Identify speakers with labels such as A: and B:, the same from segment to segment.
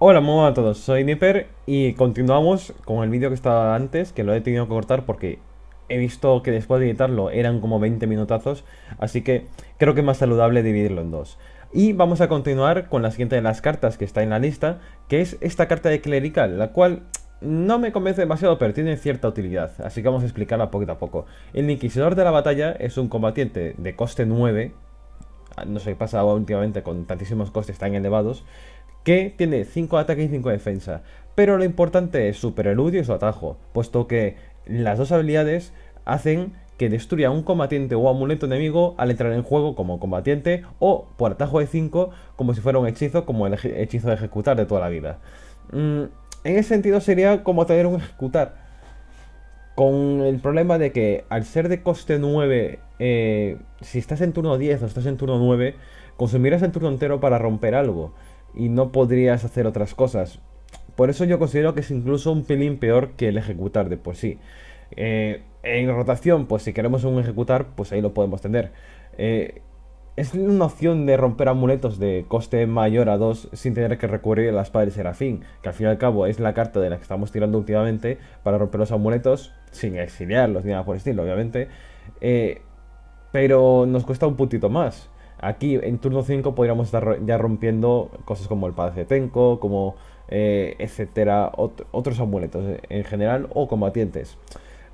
A: Hola, muy buenas a todos, soy Nipper y continuamos con el vídeo que estaba antes, que lo he tenido que cortar porque he visto que después de editarlo eran como 20 minutazos, así que creo que es más saludable dividirlo en dos. Y vamos a continuar con la siguiente de las cartas que está en la lista, que es esta carta de clerical, la cual no me convence demasiado, pero tiene cierta utilidad, así que vamos a explicarla poquito a poco. El Inquisidor de la Batalla es un combatiente de coste 9, no sé qué pasa últimamente con tantísimos costes tan elevados, que tiene 5 ataque y 5 defensa. Pero lo importante es su preludio y su atajo, puesto que las dos habilidades hacen que destruya un combatiente o amuleto enemigo al entrar en juego como combatiente o por atajo de 5 como si fuera un hechizo como el hechizo de ejecutar de toda la vida. Mm, en ese sentido sería como tener un ejecutar. Con el problema de que al ser de coste 9, eh, si estás en turno 10 o estás en turno 9, consumirás el turno entero para romper algo y no podrías hacer otras cosas. Por eso yo considero que es incluso un pelín peor que el ejecutar de por sí. Eh, en rotación, pues si queremos un ejecutar, pues ahí lo podemos tener. Eh, es una opción de romper amuletos de coste mayor a 2 sin tener que recurrir a las espada de serafín, que al fin y al cabo es la carta de la que estamos tirando últimamente para romper los amuletos sin exiliarlos ni nada por el estilo, obviamente. Eh, pero nos cuesta un puntito más. Aquí en turno 5 podríamos estar ya rompiendo cosas como el Padre de Tenko, como eh, etcétera, otros amuletos en general o combatientes.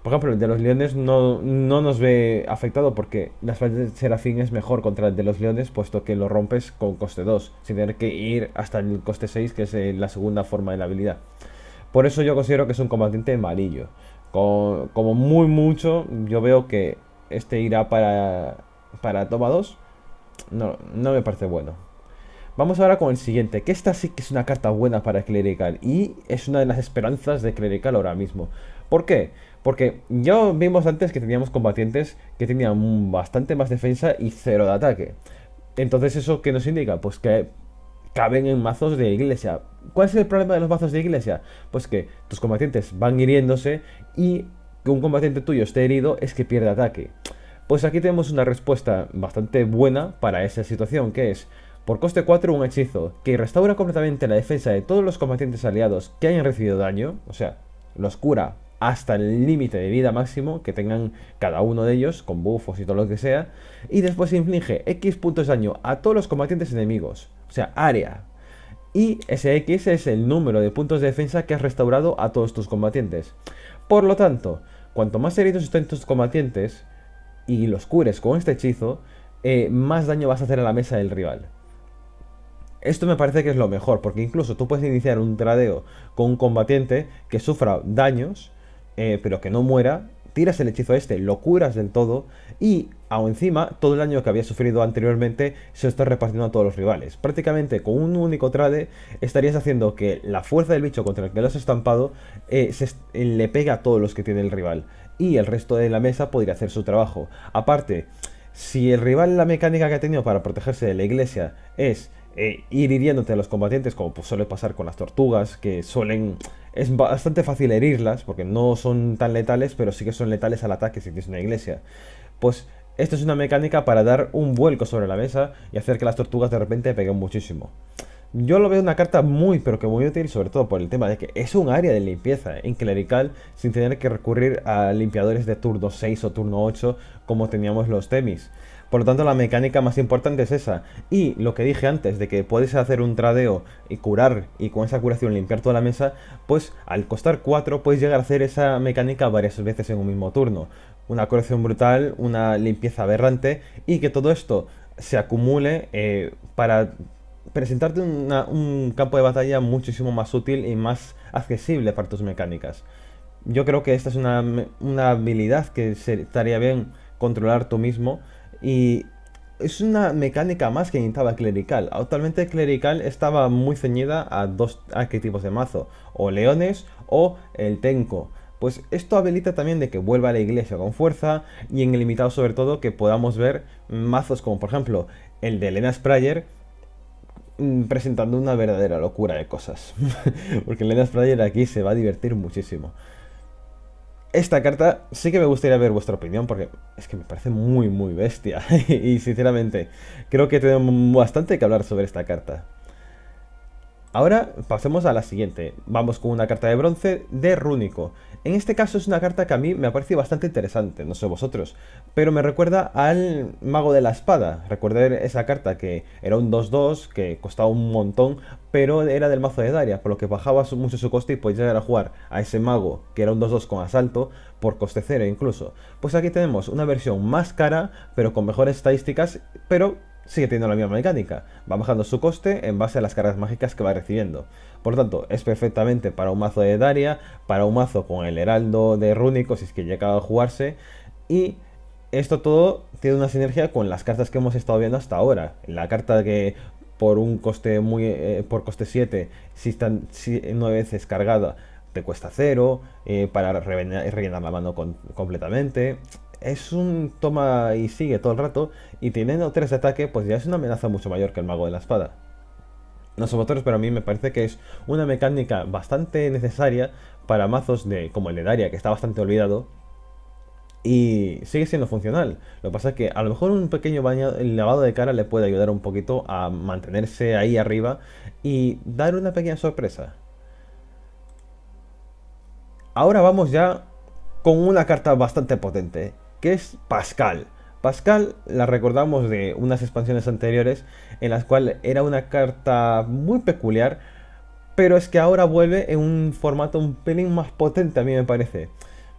A: Por ejemplo, el de los leones no, nos ve afectado porque la espalda de Serafín es mejor contra el de los leones, puesto que lo rompes con coste 2, sin tener que ir hasta el coste 6, que es eh, la segunda forma de la habilidad. Por eso yo considero que es un combatiente amarillo. Como, muy mucho, yo veo que este irá para, para toma 2 no, no me parece bueno. Vamos ahora con el siguiente, que esta sí que es una carta buena para Clerical y es una de las esperanzas de Clerical ahora mismo. ¿Por qué? Porque ya vimos antes que teníamos combatientes que tenían bastante más defensa y cero de ataque. Entonces, ¿eso qué nos indica? Pues que caben en mazos de iglesia. ¿Cuál es el problema de los mazos de iglesia? Pues que tus combatientes van hiriéndose y que un combatiente tuyo esté herido es que pierde ataque. Pues aquí tenemos una respuesta bastante buena para esa situación, que es por coste 4 un hechizo que restaura completamente la defensa de todos los combatientes aliados que hayan recibido daño, o sea, los cura hasta el límite de vida máximo que tengan cada uno de ellos, con buffos y todo lo que sea, y después inflige X puntos de daño a todos los combatientes enemigos, o sea, área. Y ese X es el número de puntos de defensa que has restaurado a todos tus combatientes. Por lo tanto, cuanto más heridos estén tus combatientes, y los cures con este hechizo, eh, más daño vas a hacer a la mesa del rival. Esto me parece que es lo mejor, porque incluso tú puedes iniciar un tradeo con un combatiente que sufra daños, eh, pero que no muera, tiras el hechizo este, lo curas del todo, y aún encima todo el daño que había sufrido anteriormente se está repartiendo a todos los rivales. Prácticamente con un único trade estarías haciendo que la fuerza del bicho contra el que lo has estampado eh, le pega a todos los que tiene el rival y el resto de la mesa podría hacer su trabajo. Aparte, si el rival la mecánica que ha tenido para protegerse de la iglesia es eh, ir hiriéndote a los combatientes, como pues suele pasar con las tortugas, que suelen... Es bastante fácil herirlas, porque no son tan letales, pero sí que son letales al ataque si tienes una iglesia. Pues esto es una mecánica para dar un vuelco sobre la mesa y hacer que las tortugas de repente peguen muchísimo. Yo lo veo una carta muy, pero que muy útil, sobre todo por el tema de que es un área de limpieza en clerical sin tener que recurrir a limpiadores de turno 6 o turno 8 como teníamos los temis. Por lo tanto, la mecánica más importante es esa. Y lo que dije antes, de que puedes hacer un tradeo y curar, y con esa curación limpiar toda la mesa, pues al costar 4 puedes llegar a hacer esa mecánica varias veces en un mismo turno. Una curación brutal, una limpieza aberrante, y que todo esto se acumule eh, para presentarte un campo de batalla muchísimo más útil y más accesible para tus mecánicas. Yo creo que esta es una, habilidad que estaría bien controlar tú mismo y es una mecánica más que necesitaba clerical. Actualmente clerical estaba muy ceñida a dos arquetipos de mazo, o leones o el tenco. Pues esto habilita también de que vuelva a la iglesia con fuerza y en el limitado sobre todo que podamos ver mazos como por ejemplo el de Elena Sprayer Mm, presentando una verdadera locura de cosas. Porque Lena Sprayer aquí se va a divertir muchísimo. Esta carta sí que me gustaría ver vuestra opinión porque es que me parece muy muy bestia. y sinceramente, creo que tenemos bastante que hablar sobre esta carta. Ahora pasemos a la siguiente. Vamos con una carta de bronce de Rúnico. En este caso es una carta que a mí me parece bastante interesante, no sé vosotros, pero me recuerda al Mago de la Espada. Recuerden esa carta que era un 2-2, que costaba un montón, pero era del mazo de Daria, por lo que bajaba mucho su coste y podía llegar a jugar a ese mago que era un 2-2 con asalto, por coste cero incluso. Pues aquí tenemos una versión más cara, pero con mejores estadísticas, pero sigue teniendo la misma mecánica, va bajando su coste en base a las cargas mágicas que va recibiendo. Por tanto, es perfectamente para un mazo de Daria, para un mazo con el heraldo de Rúnico, si es que llega a jugarse, y esto todo tiene una sinergia con las cartas que hemos estado viendo hasta ahora. La carta que por un coste muy eh, por coste 7, si están 9 veces cargada, te cuesta 0, eh, para rellenar la mano completamente es un toma y sigue todo el rato, y teniendo 3 de ataque, pues ya es una amenaza mucho mayor que el mago de la espada. No somos todos pero a mí me parece que es una mecánica bastante necesaria para mazos de como el de Daria, que está bastante olvidado, y sigue siendo funcional. Lo que pasa es que a lo mejor un pequeño bañado, lavado de cara le puede ayudar un poquito a mantenerse ahí arriba y dar una pequeña sorpresa. Ahora vamos ya con una carta bastante potente que es Pascal. Pascal la recordamos de unas expansiones anteriores en las cuales era una carta muy peculiar, pero es que ahora vuelve en un formato un pelín más potente a mí me parece.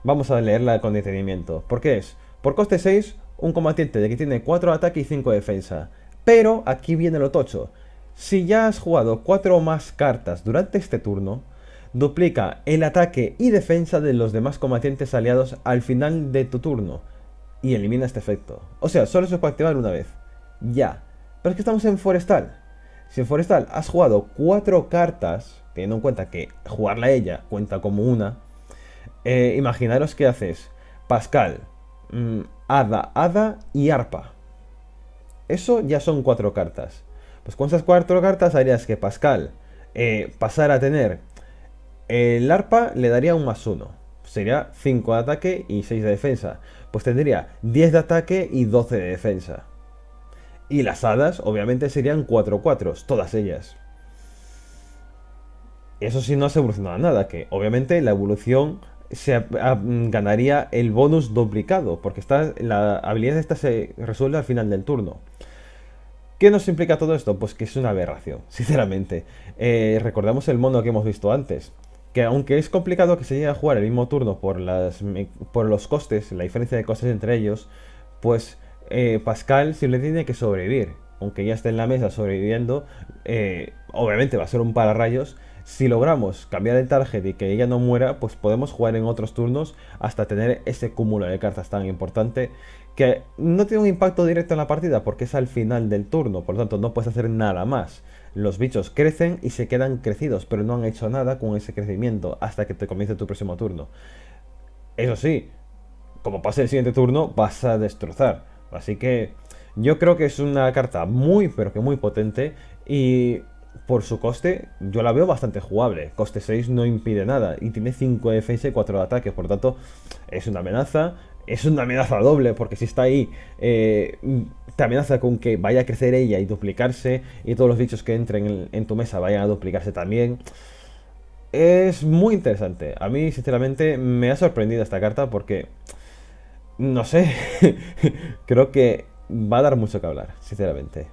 A: Vamos a leerla con detenimiento. qué es, por coste 6, un combatiente de que tiene 4 ataque y 5 defensa. Pero aquí viene lo tocho. Si ya has jugado 4 o más cartas durante este turno, duplica el ataque y defensa de los demás combatientes aliados al final de tu turno y elimina este efecto. O sea, solo se puede activar una vez. Ya. Pero es que estamos en Forestal. Si en Forestal has jugado cuatro cartas, teniendo en cuenta que jugarla a ella cuenta como una, eh, imaginaros que haces Pascal, mm, Ada, Hada, y Arpa. Eso ya son cuatro cartas. Pues con esas cuatro cartas harías que Pascal eh, pasara a tener eh, el Arpa, le daría un más uno. Sería 5 de ataque y 6 de defensa pues tendría 10 de ataque y 12 de defensa. Y las hadas, obviamente, serían 4-4, todas ellas. Eso sí, no se evolucionado nada, que obviamente la evolución se mm, ganaría el bonus duplicado, porque está, la habilidad esta se resuelve al final del turno. ¿Qué nos implica todo esto? Pues que es una aberración, sinceramente. Eh, recordamos el mono que hemos visto antes que aunque es complicado que se llegue a jugar el mismo turno por, los costes, la diferencia de costes entre ellos, pues eh, Pascal Pascal le tiene que sobrevivir. Aunque ya esté en la mesa sobreviviendo, eh, obviamente va a ser un pararrayos. Si logramos cambiar el target y que ella no muera, pues podemos jugar en otros turnos hasta tener ese cúmulo de cartas tan importante que no tiene un impacto directo en la partida porque es al final del turno, por lo tanto no puedes hacer nada más los bichos crecen y se quedan crecidos, pero no han hecho nada con ese crecimiento hasta que te comience tu próximo turno. Eso sí, como pase el siguiente turno, vas a destrozar. Así que yo creo que es una carta muy, pero que muy potente y por su coste, yo la veo bastante jugable. Coste 6 no impide nada. Y tiene 5 de defensa y 4 de ataque. Por lo tanto, es una amenaza. Es una amenaza doble, porque si está ahí eh, te amenaza con que vaya a crecer ella y duplicarse y todos los bichos que entren en, tu mesa vayan a duplicarse también. Es muy interesante. A mí, sinceramente, me ha sorprendido esta carta porque, no sé, creo que va a dar mucho que hablar, sinceramente.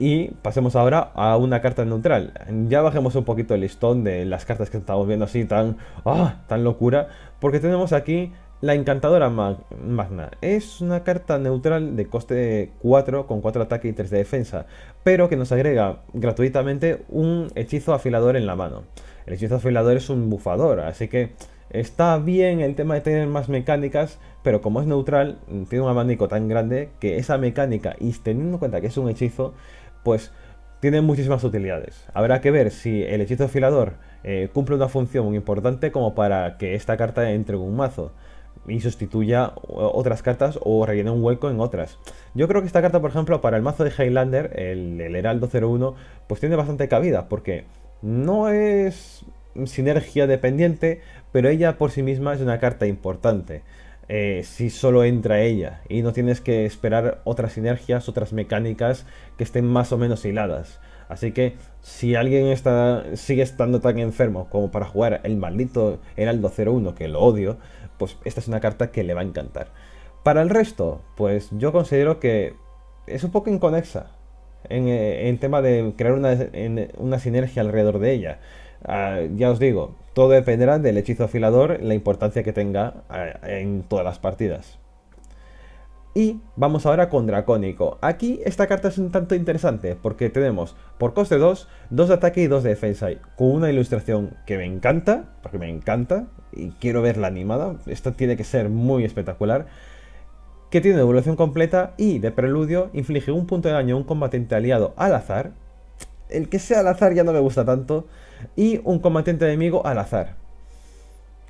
A: Y pasemos ahora a una carta neutral. Ya bajemos un poquito el listón de las cartas que estamos viendo así tan, ah, tan locura, porque tenemos aquí la encantadora magna es una carta neutral de coste 4 con 4 ataque y 3 de defensa, pero que nos agrega gratuitamente un hechizo afilador en la mano. El hechizo afilador es un bufador, así que está bien el tema de tener más mecánicas, pero como es neutral, tiene un abanico tan grande que esa mecánica, y teniendo en cuenta que es un hechizo, pues tiene muchísimas utilidades. Habrá que ver si el hechizo afilador eh, cumple una función muy importante como para que esta carta entre en un mazo y sustituya otras cartas o rellene un hueco en otras. Yo creo que esta carta, por ejemplo, para el mazo de Highlander, el, el Heraldo 01, pues tiene bastante cabida, porque no es sinergia dependiente, pero ella por sí misma es una carta importante. Eh, si solo entra ella y no tienes que esperar otras sinergias, otras mecánicas que estén más o menos hiladas. Así que si alguien está, sigue estando tan enfermo como para jugar el maldito Heraldo 01, que lo odio, pues esta es una carta que le va a encantar. Para el resto, pues yo considero que es un poco inconexa en, el eh, tema de crear una, sinergia alrededor de ella. Ah, ya os digo, todo dependerá del hechizo afilador, la importancia que tenga ah, en todas las partidas. Y vamos ahora con Dracónico. Aquí esta carta es un tanto interesante porque tenemos por coste 2, 2 de ataque y 2 de defensa. Con una ilustración que me encanta, porque me encanta y quiero verla animada. Esto tiene que ser muy espectacular. Que tiene evolución completa y de preludio inflige un punto de daño a un combatiente aliado al azar. El que sea al azar ya no me gusta tanto. Y un combatiente enemigo al azar.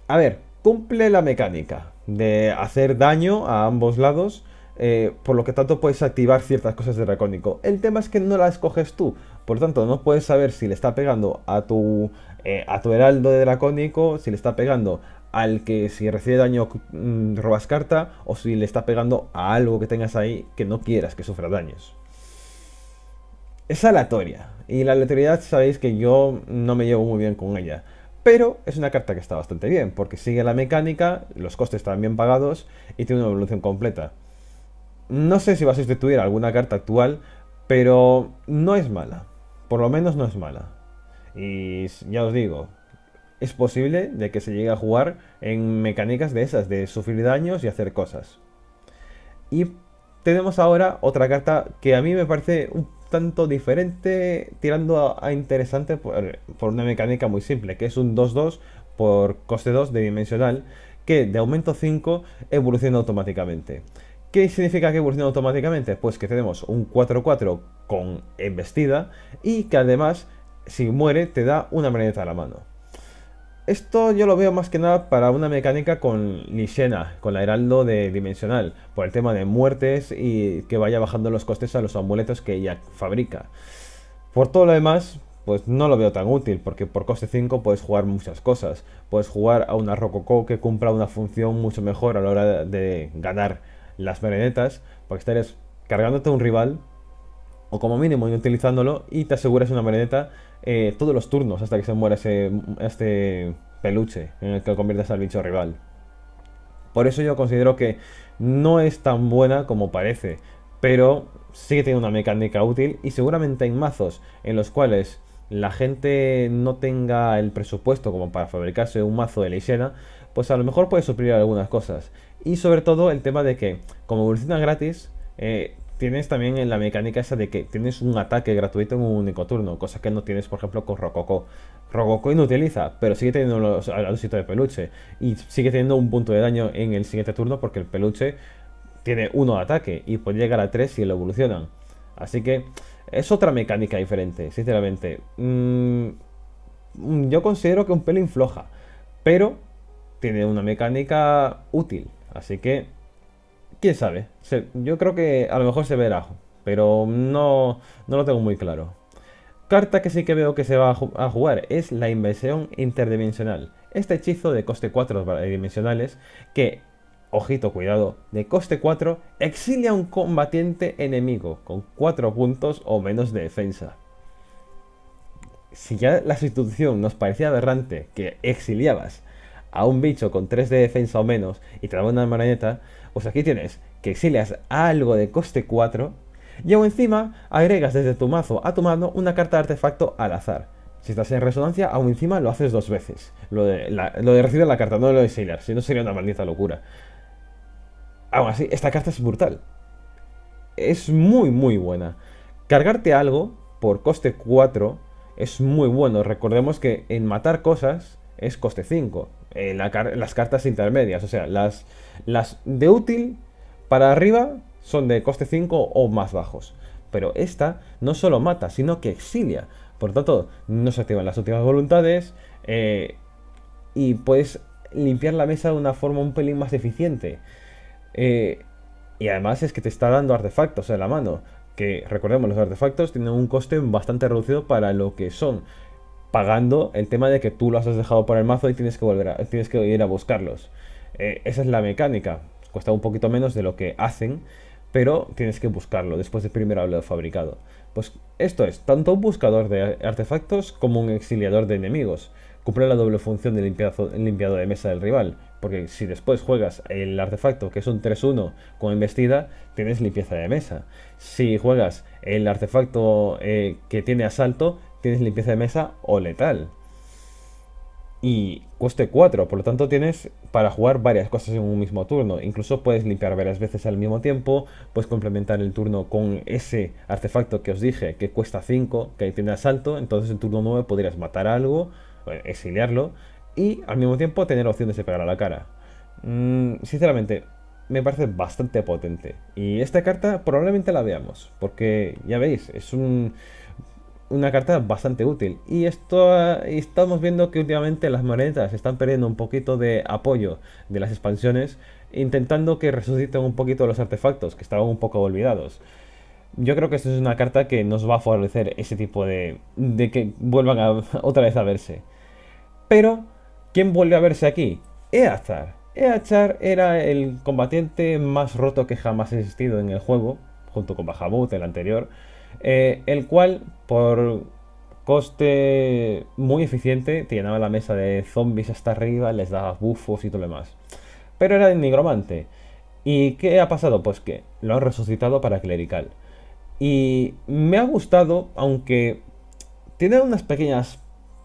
A: A ver, cumple la mecánica de hacer daño a ambos lados eh, por lo que tanto puedes activar ciertas cosas de Dracónico. El tema es que no las escoges tú, por lo tanto no puedes saber si le está pegando a tu, eh, a tu heraldo de Dracónico, si le está pegando al que si recibe daño mm, robas carta o si le está pegando a algo que tengas ahí que no quieras que sufra daños. Es aleatoria y la aleatoriedad sabéis que yo no me llevo muy bien con ella. Pero es una carta que está bastante bien, porque sigue la mecánica, los costes están bien pagados y tiene una evolución completa. No sé si va a sustituir alguna carta actual, pero no es mala. Por lo menos no es mala. Y ya os digo, es posible de que se llegue a jugar en mecánicas de esas, de sufrir daños y hacer cosas. Y tenemos ahora otra carta que a mí me parece un tanto diferente, tirando a, interesante por, eh, por una mecánica muy simple, que es un 2-2 por coste 2 de dimensional, que de aumento 5 evoluciona automáticamente. ¿Qué significa que funciona automáticamente? Pues que tenemos un 4-4 con embestida y que además, si muere, te da una marioneta a la mano. Esto yo lo veo más que nada para una mecánica con Nishena con la heraldo de dimensional, por el tema de muertes y que vaya bajando los costes a los amuletos que ella fabrica. Por todo lo demás, pues no lo veo tan útil, porque por coste 5 puedes jugar muchas cosas. Puedes jugar a una Rococo que cumpla una función mucho mejor a la hora de ganar las merenetas porque estarías cargándote un rival o como mínimo inutilizándolo y te aseguras una marioneta eh, todos los turnos hasta que se muera ese, este peluche en el que conviertes al bicho rival. Por eso yo considero que no es tan buena como parece, pero sí que tiene una mecánica útil y seguramente en mazos en los cuales la gente no tenga el presupuesto como para fabricarse un mazo de Leisena, pues a lo mejor puede suplir algunas cosas. Y sobre todo el tema de que, como evoluciona gratis, eh, tienes también en la mecánica esa de que tienes un ataque gratuito en un único turno, cosa que no tienes, por ejemplo, con Rococo. Rococo inutiliza, pero sigue teniendo los, al de peluche y sigue teniendo un punto de daño en el siguiente turno porque el peluche tiene uno de ataque y puede llegar a tres si lo evolucionan. Así que es otra mecánica diferente, sinceramente. Mm, yo considero que un pelín floja, pero tiene una mecánica útil. Así que, quién sabe. yo creo que a lo mejor se verá, pero no, no lo tengo muy claro. Carta que sí que veo que se va a jugar es la inversión interdimensional. Este hechizo de coste 4 dimensionales que, ojito, cuidado, de coste 4 exilia a un combatiente enemigo con 4 puntos o menos de defensa. Si ya la sustitución nos parecía aberrante que exiliabas a un bicho con 3 de defensa o menos y te da una marioneta, pues aquí tienes que exilias algo de coste 4 y aún encima agregas desde tu mazo a tu mano una carta de artefacto al azar. Si estás en resonancia, aún encima lo haces dos veces. Lo de, recibir la carta, no lo de exiliar, si no sería una maldita locura. Aún así, esta carta es brutal. Es muy, muy buena. Cargarte algo por coste 4 es muy bueno. Recordemos que en matar cosas es coste 5. Eh, las cartas intermedias, o sea, las, las de útil para arriba son de coste 5 o más bajos. Pero esta no solo mata, sino que exilia. Por lo tanto, no se activan las últimas voluntades eh, y puedes limpiar la mesa de una forma un pelín más eficiente. Eh, y además es que te está dando artefactos en la mano. Que recordemos, los artefactos tienen un coste bastante reducido para lo que son pagando el tema de que tú los has dejado por el mazo y tienes que volver a, tienes que ir a buscarlos. Eh, esa es la mecánica. Cuesta un poquito menos de lo que hacen, pero tienes que buscarlo después de primero haberlo fabricado. Pues esto es, tanto un buscador de artefactos como un exiliador de enemigos. Cumple la doble función de limpiado, de mesa del rival, porque si después juegas el artefacto, que es un 3-1 con embestida, tienes limpieza de mesa. Si juegas el artefacto eh, que tiene asalto, tienes limpieza de mesa o letal. Y cueste 4, por lo tanto tienes para jugar varias cosas en un mismo turno. Incluso puedes limpiar varias veces al mismo tiempo, puedes complementar el turno con ese artefacto que os dije, que cuesta 5, que tiene asalto, entonces en turno 9 podrías matar algo, eh, exiliarlo, y al mismo tiempo tener opción de pegar a la cara. Mm, sinceramente, me parece bastante potente. Y esta carta probablemente la veamos, porque ya veis, es un una carta bastante útil. Y esto estamos viendo que últimamente las marionetas están perdiendo un poquito de apoyo de las expansiones, intentando que resuciten un poquito los artefactos que estaban un poco olvidados. Yo creo que esta es una carta que nos va a favorecer ese tipo de. de que vuelvan a, otra vez a verse. Pero, ¿quién vuelve a verse aquí? Eazar. Eachar era el combatiente más roto que jamás ha existido en el juego, junto con Bajabut, el anterior. Eh, el cual por coste muy eficiente te llenaba la mesa de zombies hasta arriba, les daba bufos y todo lo demás. Pero era de nigromante. ¿Y qué ha pasado? Pues que lo han resucitado para clerical. Y me ha gustado, aunque tiene unas pequeñas,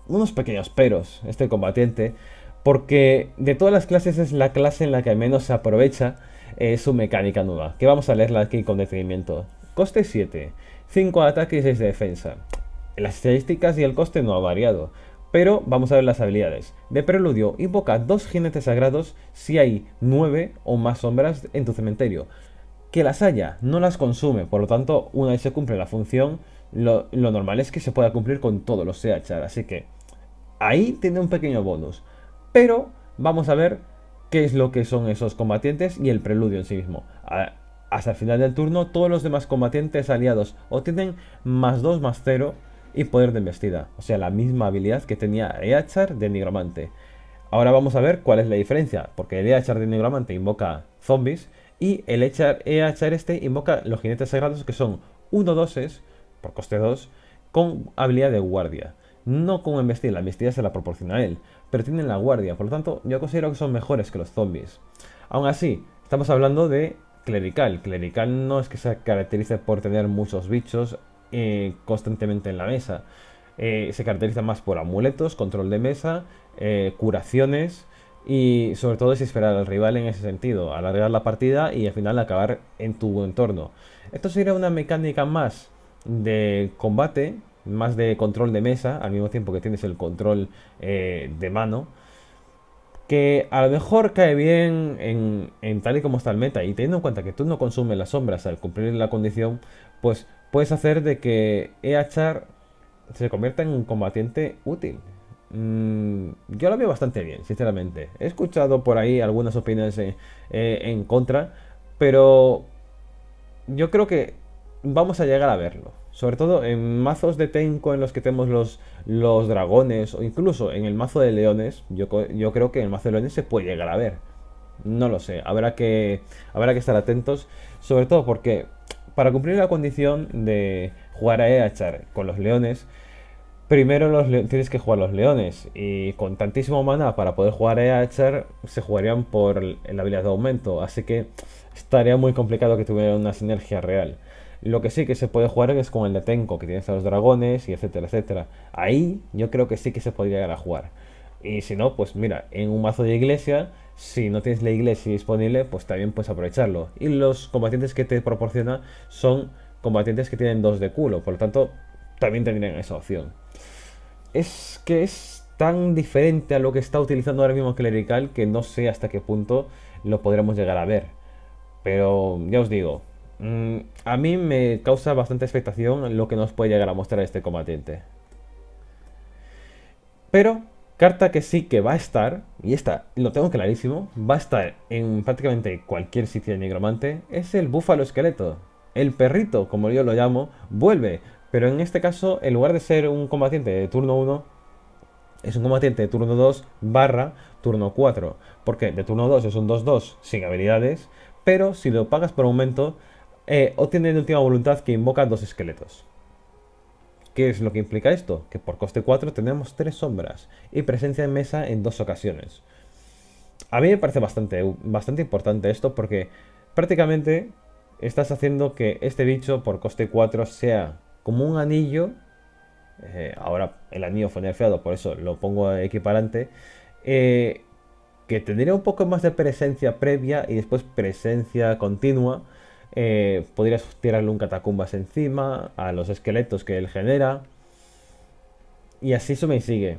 A: unos pequeños peros este combatiente, porque de todas las clases es la clase en la que menos se aprovecha eh, su mecánica nueva, que vamos a leerla aquí con detenimiento. Coste 7. 5 ataques y 6 de defensa. Las estadísticas y el coste no ha variado, pero vamos a ver las habilidades. De preludio, invoca dos jinetes sagrados si hay 9 o más sombras en tu cementerio. Que las haya, no las consume, por lo tanto, una vez se cumple la función, lo, normal es que se pueda cumplir con todos los Seachar, así que ahí tiene un pequeño bonus. Pero vamos a ver qué es lo que son esos combatientes y el preludio en sí mismo. Ah, hasta el final del turno, todos los demás combatientes aliados obtienen más 2 más 0 y poder de embestida. O sea, la misma habilidad que tenía Eachar de Nigromante. Ahora vamos a ver cuál es la diferencia, porque el Eachar de Nigromante invoca zombies y el Eachar, este invoca los jinetes sagrados que son 1-2 por coste 2 con habilidad de guardia. No con embestida, la embestida se la proporciona a él, pero tienen la guardia, por lo tanto yo considero que son mejores que los zombies. Aún así, estamos hablando de Clerical. Clerical no es que se caracterice por tener muchos bichos eh, constantemente en la mesa. Eh, se caracteriza más por amuletos, control de mesa, eh, curaciones y sobre todo es esperar al rival en ese sentido, alargar la partida y al final acabar en tu entorno. Esto sería una mecánica más de combate, más de control de mesa, al mismo tiempo que tienes el control de mano que a lo mejor cae bien en, tal y como está el meta y teniendo en cuenta que tú no consumes las sombras al cumplir la condición, pues puedes hacer de que EHR se convierta en un combatiente útil. Mm, yo lo veo bastante bien, sinceramente. He escuchado por ahí algunas opiniones en eh, contra, pero yo creo que vamos a llegar a verlo. Sobre todo en mazos de Tenko en los que tenemos los, los dragones o incluso en el mazo de leones, yo, creo que en el mazo de leones se puede llegar a ver. No lo sé, habrá que, habrá que estar atentos, sobre todo porque para cumplir la condición de jugar a Eachar con los leones, primero los tienes que jugar los leones y con tantísimo mana para poder jugar a Eachar se jugarían por la habilidad de aumento, así que estaría muy complicado que tuviera una sinergia real. Lo que sí que se puede jugar es con el de Tenko, que tienes a los dragones y etcétera, etcétera. Ahí yo creo que sí que se podría llegar a jugar. Y si no, pues mira, en un mazo de iglesia, si no tienes la iglesia disponible, pues también puedes aprovecharlo. Y los combatientes que te proporciona son combatientes que tienen dos de culo, por lo tanto, también tendrían esa opción. Es que es tan diferente a lo que está utilizando ahora mismo Clerical que no sé hasta qué punto lo podremos llegar a ver. Pero ya os digo, Mm, a mí me causa bastante expectación lo que nos puede llegar a mostrar este combatiente. Pero, carta que sí que va a estar, y esta lo tengo clarísimo, va a estar en prácticamente cualquier sitio de Nigromante, es el búfalo esqueleto. El perrito, como yo lo llamo, vuelve. Pero en este caso, en lugar de ser un combatiente de turno 1, es un combatiente de turno 2 barra turno 4. Porque de turno 2 es un 2-2 sin habilidades, pero si lo pagas por aumento, eh, obtiene de última voluntad que invoca dos esqueletos. ¿Qué es lo que implica esto? Que por coste 4 tenemos tres sombras y presencia en mesa en dos ocasiones. A mí me parece bastante, bastante importante esto porque prácticamente estás haciendo que este bicho por coste 4 sea como un anillo. Eh, ahora el anillo fue nerfeado, por eso lo pongo equiparante. Eh, que tendría un poco más de presencia previa y después presencia continua eh, podrías tirarle un catacumbas encima, a los esqueletos que él genera. Y así eso me sigue.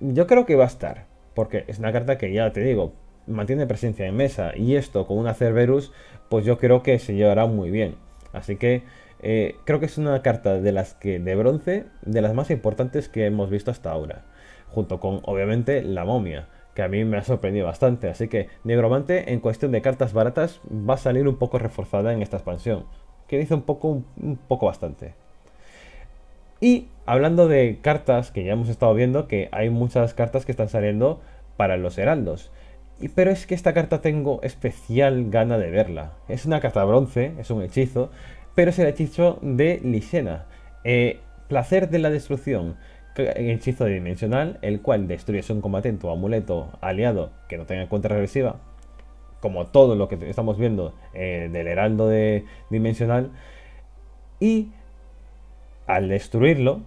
A: Yo creo que va a estar, porque es una carta que ya te digo, mantiene presencia en mesa. Y esto con un Cerberus, pues yo creo que se llevará muy bien. Así que eh, creo que es una carta de las que de bronce, de las más importantes que hemos visto hasta ahora. Junto con, obviamente, la momia que a mí me ha sorprendido bastante. Así que Negromante en cuestión de cartas baratas va a salir un poco reforzada en esta expansión, que dice un poco, bastante. Y hablando de cartas que ya hemos estado viendo, que hay muchas cartas que están saliendo para los heraldos. Y, pero es que esta carta tengo especial gana de verla. Es una carta bronce, es un hechizo, pero es el hechizo de Lisena. Eh, placer de la destrucción hechizo dimensional, el cual destruye a un combatiente o amuleto aliado que no tenga cuenta regresiva, como todo lo que estamos viendo eh, del heraldo de dimensional, y al destruirlo,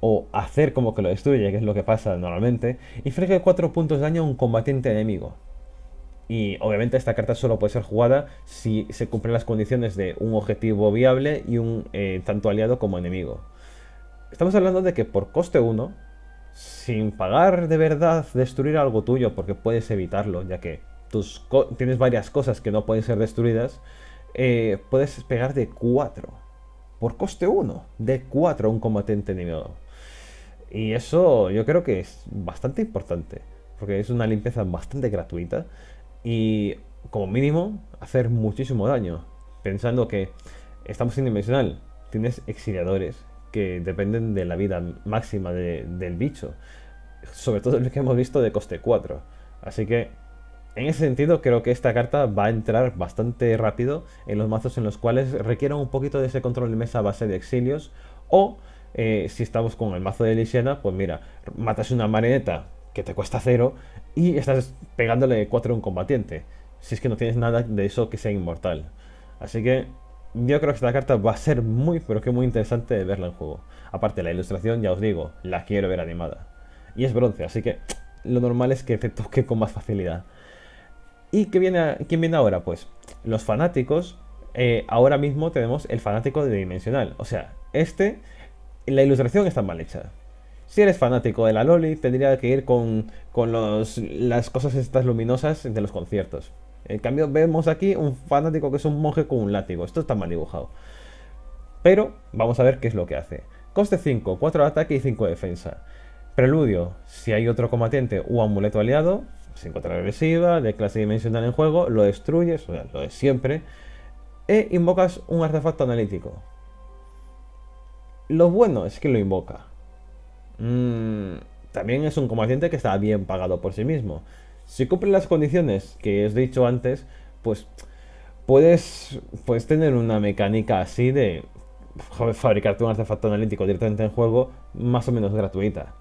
A: o hacer como que lo destruye, que es lo que pasa normalmente, inflige 4 puntos de daño a un combatiente enemigo. Y obviamente esta carta solo puede ser jugada si se cumplen las condiciones de un objetivo viable y un eh, tanto aliado como enemigo. Estamos hablando de que por coste 1, sin pagar de verdad destruir algo tuyo, porque puedes evitarlo, ya que tienes varias cosas que no pueden ser destruidas, eh, puedes pegar de 4. Por coste 1, de 4 a un combatente enemigo. Y eso yo creo que es bastante importante, porque es una limpieza bastante gratuita y como mínimo hacer muchísimo daño, pensando que estamos en dimensional, tienes exiliadores, que dependen de la vida máxima del bicho. Sobre todo el que hemos visto de coste 4. Así que, en ese sentido, creo que esta carta va a entrar bastante rápido en los mazos en los cuales requieran un poquito de ese control de mesa a base de exilios. O, eh, si estamos con el mazo de Lisiana, pues mira, matas una marioneta que te cuesta 0 y estás pegándole 4 a un combatiente. Si es que no tienes nada de eso que sea inmortal. Así que yo creo que esta carta va a ser muy, pero que muy interesante de verla en juego. Aparte, la ilustración, ya os digo, la quiero ver animada. Y es bronce, así que lo normal es que te toque con más facilidad. ¿Y qué viene, quién viene ahora? Pues los fanáticos. Eh, ahora mismo tenemos el fanático de dimensional. O sea, este, la ilustración está mal hecha. Si eres fanático de la Loli, tendría que ir con, las cosas estas luminosas de los conciertos. En cambio, vemos aquí un fanático que es un monje con un látigo. Esto está mal dibujado. Pero vamos a ver qué es lo que hace. Coste 5, 4 de ataque y 5 de defensa. Preludio, si hay otro combatiente u amuleto aliado, encuentra agresiva, de clase dimensional en juego, lo destruyes, o sea, lo de siempre, e invocas un artefacto analítico. Lo bueno es que lo invoca. Mm, también es un combatiente que está bien pagado por sí mismo. Si cumplen las condiciones que os he dicho antes, pues puedes, tener una mecánica así de fabricarte un artefacto analítico directamente en juego más o menos gratuita.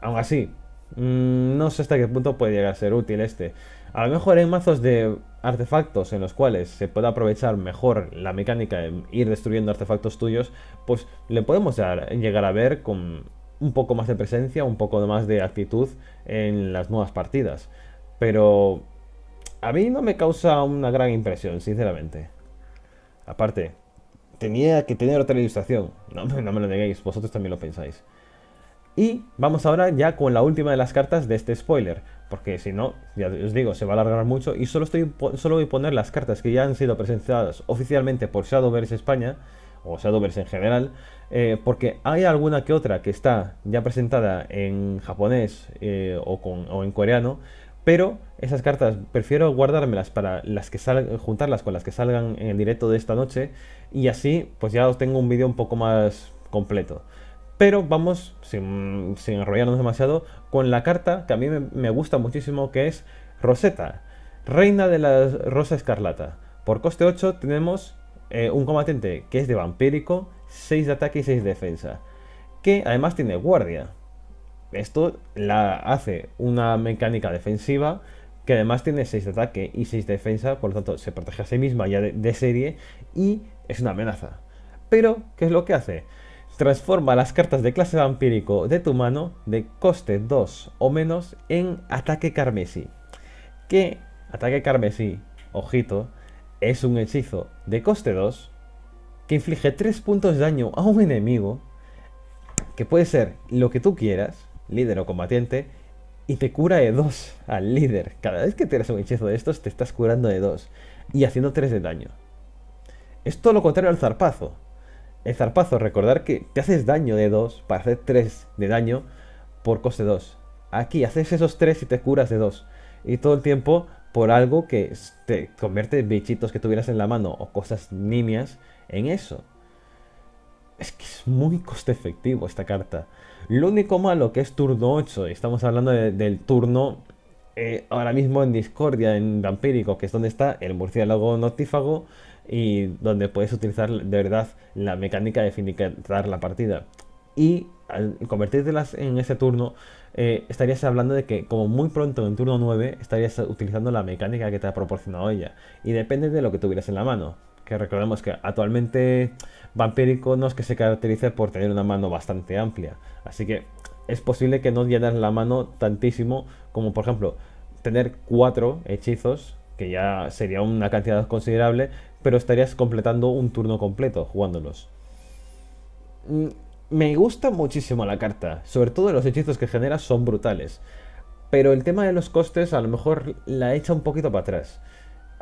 A: Aún así, mm, no sé hasta qué punto puede llegar a ser útil este. A lo mejor hay mazos de artefactos en los cuales se puede aprovechar mejor la mecánica de ir destruyendo artefactos tuyos, pues le podemos llegar a ver con un poco más de presencia, un poco más de actitud en las nuevas partidas. Pero a mí no me causa una gran impresión, sinceramente. Aparte, tenía que tener otra ilustración. No, me lo neguéis, vosotros también lo pensáis. Y vamos ahora ya con la última de las cartas de este spoiler, porque si no, ya os digo, se va a alargar mucho y solo, estoy, solo voy a poner las cartas que ya han sido presentadas oficialmente por Shadowverse España, o Shadowverse en general, eh, porque hay alguna que otra que está ya presentada en japonés eh, o en coreano, pero esas cartas prefiero guardármelas para las que salgan, juntarlas con las que salgan en el directo de esta noche y así pues ya os tengo un vídeo un poco más completo. Pero vamos, sin, enrollarnos demasiado, con la carta que a mí me, gusta muchísimo que es Rosetta, Reina de la Rosa Escarlata. Por coste 8 tenemos eh, un combatiente que es de vampírico, 6 de ataque y 6 de defensa, que además tiene guardia. Esto la hace una mecánica defensiva que además tiene 6 de ataque y 6 de defensa, por lo tanto se protege a sí misma ya de, serie y es una amenaza. Pero, ¿qué es lo que hace? Transforma las cartas de clase vampírico de tu mano de coste 2 o menos en ataque carmesí. Que ataque carmesí, ojito, es un hechizo de coste 2 que inflige 3 puntos de daño a un enemigo, que puede ser lo que tú quieras, líder o combatiente, y te cura de dos al líder. Cada vez que tiras un hechizo de estos, te estás curando de dos y haciendo tres de daño. Es todo lo contrario al zarpazo. El zarpazo, recordar que te haces daño de dos para hacer 3 de daño por coste 2. Aquí haces esos 3 y te curas de 2. Y todo el tiempo por algo que te convierte bichitos que tuvieras en la mano o cosas nimias en eso es que es muy coste efectivo esta carta. Lo único malo que es turno 8, y estamos hablando del turno eh, ahora mismo en Discordia, en Vampírico, que es donde está el murciélago notífago y donde puedes utilizar de verdad la mecánica de finiquitar la partida. Y al convertirte en ese turno, eh, estarías hablando de que como muy pronto en turno 9 estarías utilizando la mecánica que te ha proporcionado ella. Y depende de lo que tuvieras en la mano que recordemos que actualmente Vampírico no es que se caracterice por tener una mano bastante amplia, así que es posible que no llenas la mano tantísimo como por ejemplo tener cuatro hechizos, que ya sería una cantidad considerable, pero estarías completando un turno completo jugándolos. Mm, me gusta muchísimo la carta, sobre todo los hechizos que genera son brutales, pero el tema de los costes a lo mejor la echa un poquito para atrás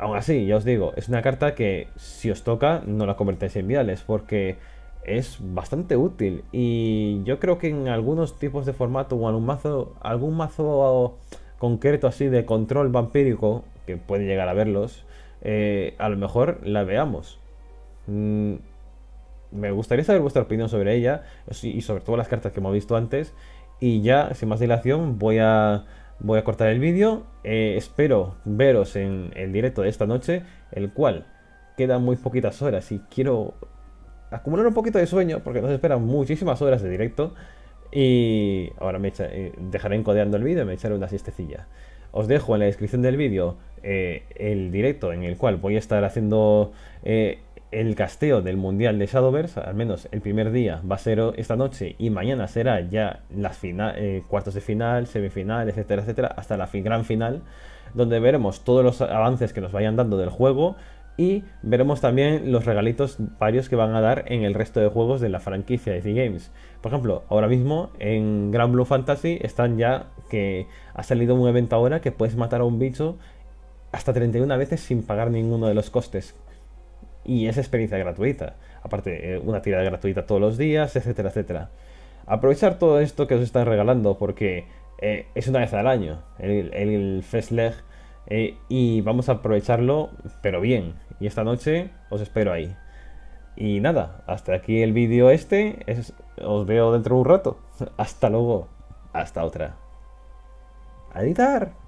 A: aún así, ya os digo, es una carta que si os toca no la convertáis en viales porque es bastante útil y yo creo que en algunos tipos de formato o algún mazo, algún mazo concreto así de control vampírico, que puede llegar a verlos, eh, a lo mejor la veamos. Mm, me gustaría saber vuestra opinión sobre ella y sobre todas las cartas que hemos visto antes y ya, sin más dilación, voy a voy a cortar el vídeo. Eh, espero veros en el directo de esta noche, el cual quedan muy poquitas horas y quiero acumular un poquito de sueño porque nos esperan muchísimas horas de directo. Y ahora me eh, dejaré encodeando el vídeo y me echaré una siestecilla. Os dejo en la descripción del vídeo eh, el directo en el cual voy a estar haciendo el casteo del Mundial de Shadowverse, al menos el primer día va a ser esta noche y mañana será ya las eh, cuartos de final, semifinales, etcétera, etcétera, hasta la gran final, donde veremos todos los avances que nos vayan dando del juego y veremos también los regalitos varios que van a dar en el resto de juegos de la franquicia The Games. Por ejemplo, ahora mismo en Grand Blue Fantasy están ya que ha salido un evento ahora que puedes matar a un bicho hasta 31 veces sin pagar ninguno de los costes y es experiencia gratuita. Aparte, eh, una tirada gratuita todos los días, etcétera, etcétera. Aprovechar todo esto que os están regalando porque eh, es una vez al año el, el Festleg eh, y vamos a aprovecharlo, pero bien. Y esta noche os espero ahí. Y nada, hasta aquí el vídeo este. os veo dentro de un rato. Hasta luego. Hasta otra. A